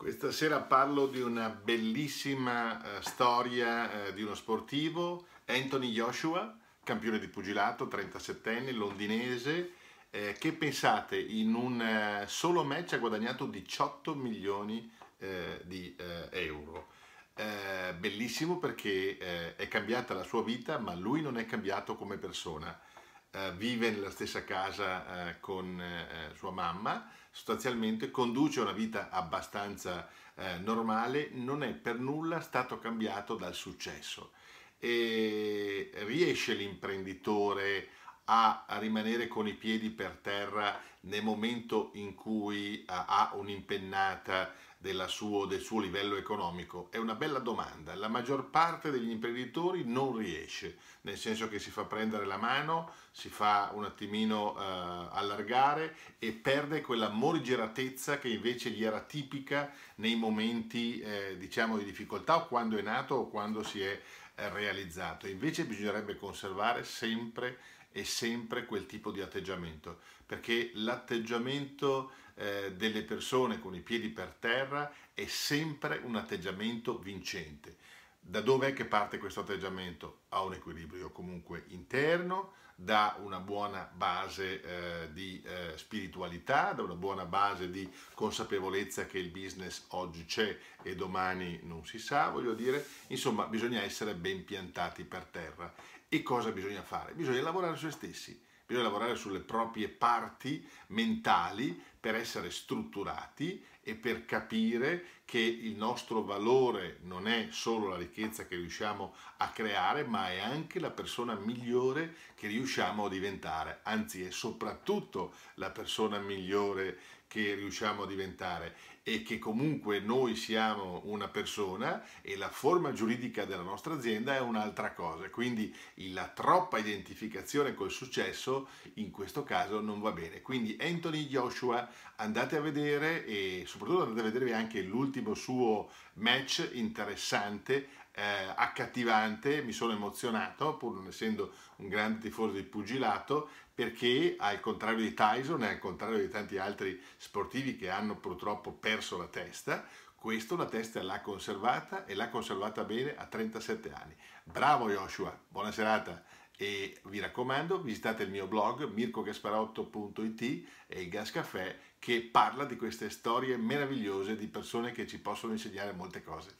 Questa sera parlo di una bellissima eh, storia eh, di uno sportivo, Anthony Joshua, campione di pugilato, 37enne, londinese, eh, che pensate in un eh, solo match ha guadagnato 18 milioni eh, di eh, euro. bellissimo perché è cambiata la sua vita, ma lui non è cambiato come persona. Eh, vive nella stessa casa eh, con eh, sua mamma, sostanzialmente conduce una vita abbastanza eh, normale, non è per nulla stato cambiato dal successo e riesce l'imprenditore a, rimanere con i piedi per terra nel momento in cui eh, ha un'impennata suo, del suo livello economico? È una bella domanda. La maggior parte degli imprenditori non riesce, nel senso che si fa prendere la mano, si fa un attimino eh, allargare e perde quella morigeratezza che invece gli era tipica nei momenti eh, diciamo di difficoltà o quando è nato o quando si è eh, realizzato. Invece bisognerebbe conservare sempre è sempre quel tipo di atteggiamento, perché l'atteggiamento eh, delle persone con i piedi per terra è sempre un atteggiamento vincente da dove è che parte questo atteggiamento? A un equilibrio comunque interno, da una buona base eh, di eh, spiritualità, da una buona base di consapevolezza che il business oggi c'è e domani non si sa, voglio dire, insomma bisogna essere ben piantati per terra. E cosa bisogna fare? Bisogna lavorare su se stessi, bisogna lavorare sulle proprie parti mentali per essere strutturati e per capire che il nostro valore non è solo la ricchezza che riusciamo a creare, ma è anche la persona migliore che riusciamo a diventare, anzi è soprattutto la persona migliore che riusciamo a diventare e che comunque noi siamo una persona e la forma giuridica della nostra azienda è un'altra cosa. Quindi la troppa identificazione col successo in questo caso non va bene. Quindi Anthony Joshua andate a vedere e soprattutto andate a vedervi anche l'ultimo suo match interessante, eh, accattivante, mi sono emozionato pur non essendo un grande tifoso di pugilato perché al contrario di Tyson e al contrario di tanti altri sportivi che hanno purtroppo perso la testa, questo la testa l'ha conservata e l'ha conservata bene a 37 anni. Bravo Joshua, buona serata e vi raccomando visitate il mio blog mircogasparotto.it e il Gas che parla di queste storie meravigliose di persone che ci possono insegnare molte cose.